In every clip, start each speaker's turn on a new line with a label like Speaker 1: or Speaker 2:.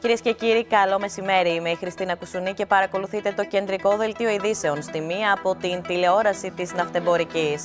Speaker 1: Κυρίες και κύριοι, καλό μεσημέρι. Είμαι η Χριστίνα Κουσουνή και παρακολουθείτε το κεντρικό δελτίο ειδήσεων στη μία από την τηλεόραση της Ναυτεμπορικής.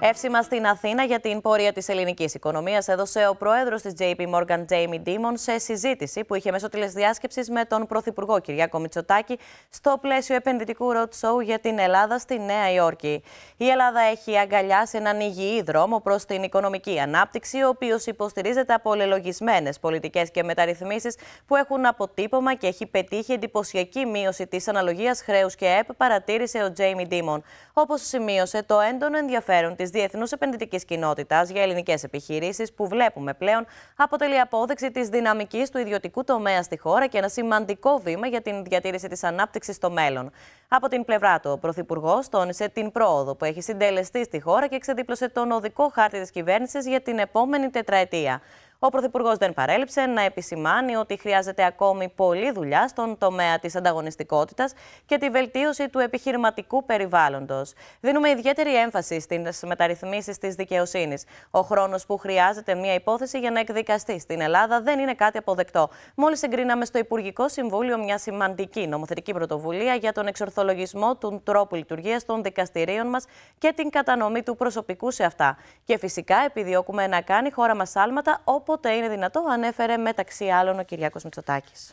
Speaker 1: Εύσημα στην Αθήνα για την πορεία της ελληνικής οικονομίας έδωσε ο πρόεδρος της JP Morgan, Jamie Dimon, σε συζήτηση που είχε μέσω τηλεδιάσκεψης με τον πρωθυπουργό Κυριάκο Μητσοτάκη στο πλαίσιο επενδυτικού roadshow για την Ελλάδα στη Νέα Υόρκη. Η Ελλάδα έχει αγκαλιάσει έναν υγιή δρόμο προς την οικονομική ανάπτυξη, ο οποίος υποστηρίζεται από λελογισμένες πολιτικές και μεταρρυθμίσεις που έχουν αποτύπωμα και έχει πετύχει εντυπωσιακή μείωση της αναλογίας χρέους και ΕΠ, παρατήρησε ο Jamie Dimon. Όπως σημείωσε, το έντονο ενδιαφέρον της διεθνούς επενδυτικής κοινότητας για ελληνικές επιχειρήσεις, που βλέπουμε πλέον αποτελεί απόδειξη της δυναμικής του ιδιωτικού τομέα στη χώρα και ένα σημαντικό βήμα για την διατήρηση της ανάπτυξης στο μέλλον. Από την πλευρά του, ο Πρωθυπουργός τόνισε την πρόοδο που έχει συντελεστεί στη χώρα και ξεδίπλωσε τον οδικό χάρτη της κυβέρνησης για την επόμενη τετραετία. Ο Πρωθυπουργός δεν παρέλειψε να επισημάνει ότι χρειάζεται ακόμη πολλή δουλειά στον τομέα της ανταγωνιστικότητας και τη βελτίωση του επιχειρηματικού περιβάλλοντος. Δίνουμε ιδιαίτερη έμφαση στις μεταρρυθμίσεις της δικαιοσύνης. Ο χρόνος που χρειάζεται μια υπόθεση για να εκδικαστεί στην Ελλάδα δεν είναι κάτι αποδεκτό. Μόλις εγκρίναμε στο Υπουργικό Συμβούλιο μια σημαντική νομοθετική πρωτοβουλία για τον εξορθολογισμό του τρόπου λειτουργίας των δικαστηρίων μας και την κατανομή του προσωπικού σε αυτά. Και φυσικά επιδιώκουμε να κάνει η χώρα μας άλματα όποτε είναι δυνατό, ανέφερε μεταξύ άλλων ο Κυριάκος Μητσοτάκης.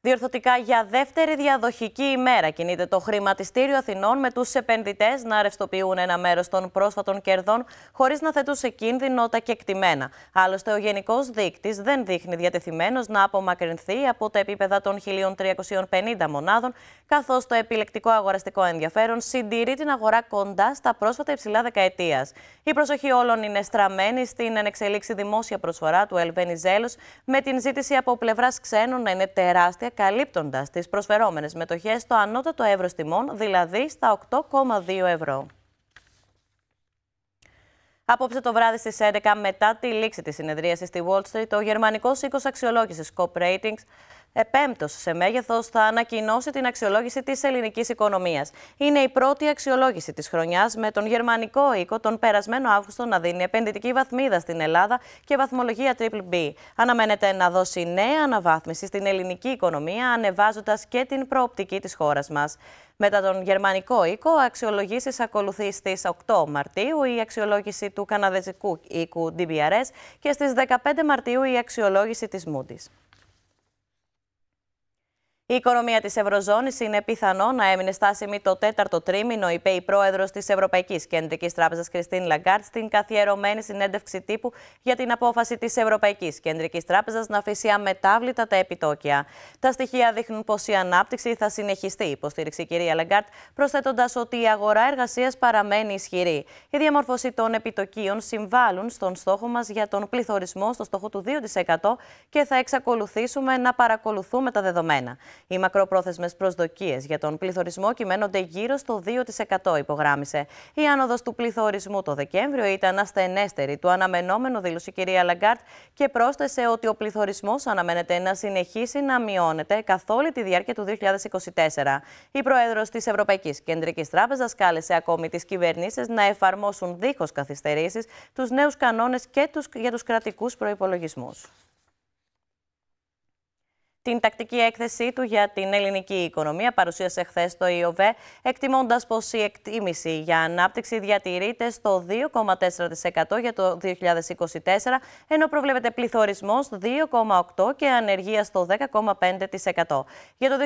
Speaker 1: Διορθωτικά για δεύτερη διαδοχική ημέρα κινείται το χρηματιστήριο Αθηνών με τους επενδυτές να ρευστοποιούν ένα μέρος των πρόσφατων κερδών χωρίς να θέτουν σε κίνδυνο τα κεκτημένα. Άλλωστε, ο Γενικός Δείκτης δεν δείχνει διατεθειμένος να απομακρυνθεί από τα επίπεδα των 1.350 μονάδων, καθώς το επιλεκτικό αγοραστικό ενδιαφέρον συντηρεί την αγορά κοντά στα πρόσφατα υψηλά δεκαετίας. Η προσοχή όλων είναι στραμμένη στην ενεξελίξη δημόσια προσφορά του Ελβενιζέλος, με την ζήτηση από πλευράς ξένων να είναι τεράστια καλύπτοντας τις προσφερόμενες μετοχές στο ανώτατο εύρος τιμών, δηλαδή στα 8,2 ευρώ. Απόψε το βράδυ στις 11, μετά τη λήξη της συνεδρίασης στη Wall Street, ο γερμανικός οίκος αξιολόγησης Scope Ratings Επέμπτο σε μέγεθος θα ανακοινώσει την αξιολόγηση της ελληνικής οικονομίας. Είναι η πρώτη αξιολόγηση της χρονιάς με τον γερμανικό οίκο τον περασμένο Αύγουστο να δίνει επενδυτική βαθμίδα στην Ελλάδα και βαθμολογία Triple B. Αναμένεται να δώσει νέα αναβάθμιση στην ελληνική οικονομία ανεβάζοντας και την προοπτική της χώρας μας. Μετά τον γερμανικό οίκο, αξιολογήσεις ακολουθεί στις 8 Μαρτίου η αξιολόγηση του καναδεζικού οίκου DBRS και στις 15 Μαρτίου η αξιολόγηση της Moody's. Η οικονομία της Ευρωζώνης είναι πιθανό να έμεινε στάσιμη το τέταρτο τρίμηνο, είπε η πρόεδρος της Ευρωπαϊκής Κεντρικής Τράπεζας Κριστίν Λαγκάρτ στην καθιερωμένη συνέντευξη τύπου για την απόφαση της Ευρωπαϊκής Κεντρικής Τράπεζας να αφήσει αμετάβλητα τα επιτόκια. Τα στοιχεία δείχνουν πως η ανάπτυξη θα συνεχιστεί, υποστήριξε η κυρία Λαγκάρτ, προσθέτοντας ότι η αγορά εργασίας παραμένει ισχυρή. Η διαμόρφωση των επιτοκίων συμβάλλουν στον στόχο μας για τον πληθωρισμό στο στόχο του 2% και θα εξακολουθήσουμε να παρακολουθούμε τα δεδομένα. Οι μακροπρόθεσμες προσδοκίες για τον πληθωρισμό κυμαίνονται γύρω στο 2%, υπογράμισε. Η άνοδος του πληθωρισμού το Δεκέμβριο ήταν ασθενέστερη του αναμενόμενου, δήλωσε η κυρία Λαγκάρτ και πρόσθεσε ότι ο πληθωρισμός αναμένεται να συνεχίσει να μειώνεται καθ' όλη τη διάρκεια του 2024. Η πρόεδρος της Ευρωπαϊκής Κεντρικής Τράπεζας κάλεσε ακόμη τις κυβερνήσεις να εφαρμόσουν δίχως καθυστερήσεις τους νέους κανόνες και τους, για τους κρατικούς προπολογισμού. Την τακτική έκθεσή του για την ελληνική οικονομία παρουσίασε χθες το ΙΟΒΕ, εκτιμώντας πως η εκτίμηση για ανάπτυξη διατηρείται στο 2,4% για το 2024, ενώ προβλέπεται πληθωρισμός 2,8% και ανεργία στο 10,5%. Για το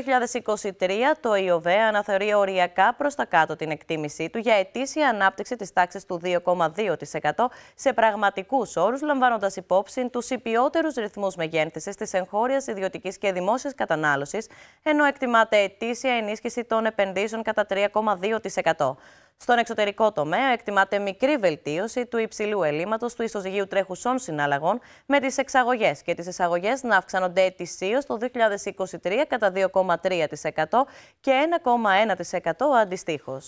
Speaker 1: 2023, το ΙΟΒΕ αναθεωρεί οριακά προς τα κάτω την εκτίμησή του για ετήσια ανάπτυξη της τάξης του 2,2% σε πραγματικούς όρους, λαμβάνοντας υπόψη τους υπιότερους ρυθμούς μεγέθυνσης της εγχώριας ιδιωτικής και και δημόσιας κατανάλωσης, ενώ εκτιμάται ετήσια ενίσχυση των επενδύσεων κατά 3,2%. Στον εξωτερικό τομέα εκτιμάται μικρή βελτίωση του υψηλού ελλείμματος του ισοζυγίου τρέχουσών συναλλαγών με τις εξαγωγές και τις εισαγωγές να αυξάνονται ετησίως το 2023 κατά 2,3% και 1,1% αντιστοίχω.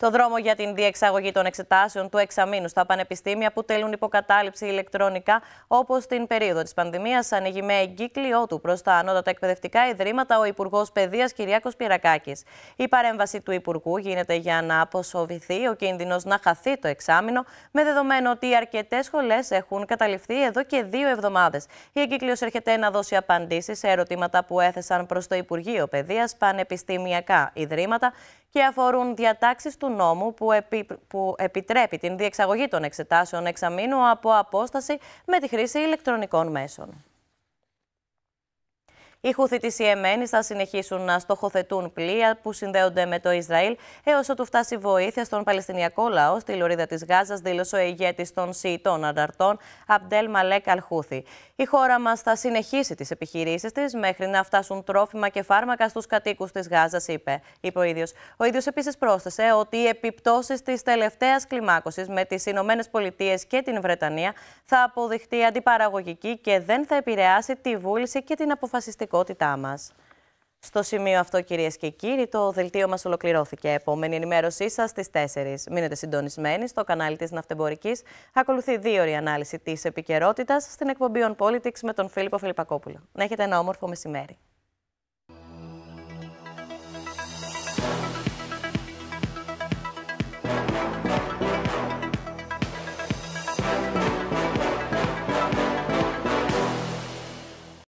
Speaker 1: Το δρόμο για την διεξαγωγή των εξετάσεων του εξαμήνου στα πανεπιστήμια που τελούν υποκατάληψη ηλεκτρονικά, όπως την περίοδο της πανδημίας, ανοίγει με εγκύκλειό του προς τα ανώτατα εκπαιδευτικά ιδρύματα ο Υπουργός Παιδείας Κυριάκος Πυρακάκης. Η παρέμβαση του Υπουργού γίνεται για να αποσοβηθεί ο κίνδυνος να χαθεί το εξάμεινο, με δεδομένο ότι αρκετές σχολές έχουν καταληφθεί εδώ και δύο εβδομάδες. Η εγκύκλειο έρχεται να δώσει απαντήσεις σε ερωτήματα που έθεσαν προς το Υπουργείο Παιδείας πανεπιστημιακά ιδρύματα και αφορούν διατάξεις του νόμου που, επιτρέπει την διεξαγωγή των εξετάσεων εξαμήνου από απόσταση με τη χρήση ηλεκτρονικών μέσων. Οι χούθη τη Ιεμένη θα συνεχίσουν να στοχοθετούν πλοία που συνδέονται με το Ισραήλ έως ότου φτάσει βοήθεια στον Παλαιστινιακό λαό στη λωρίδα της Γάζας, δήλωσε ο ηγέτης των Σιητών Ανταρτών, Αμπτέλ Μαλέκ Αλχούθη. Η χώρα μας θα συνεχίσει τις επιχειρήσεις της μέχρι να φτάσουν τρόφιμα και φάρμακα στους κατοίκους της Γάζας, είπε, είπε ο ίδιος. Ο ίδιος επίσης πρόσθεσε ότι οι επιπτώσεις της τελευταίας κλιμάκωσης με τις Ηνωμένες Πολιτείες και την Βρετανία θα αποδειχτεί αντιπαραγωγική και δεν θα επηρεάσει τη βούληση και την αποφασιστικότητα στο σημείο αυτό, κυρίες και κύριοι, το δελτίο μας ολοκληρώθηκε. Επόμενη ενημέρωσή σας στις 4. Μείνετε συντονισμένοι στο κανάλι της ναυτεμπορικη Ακολουθεί Ακολουθεί δύο-ωρή ανάλυση της επικαιρότητας στην εκπομπή On Politics με τον Φίλιππο Φιλιππακόπουλο. Να έχετε ένα όμορφο μεσημέρι.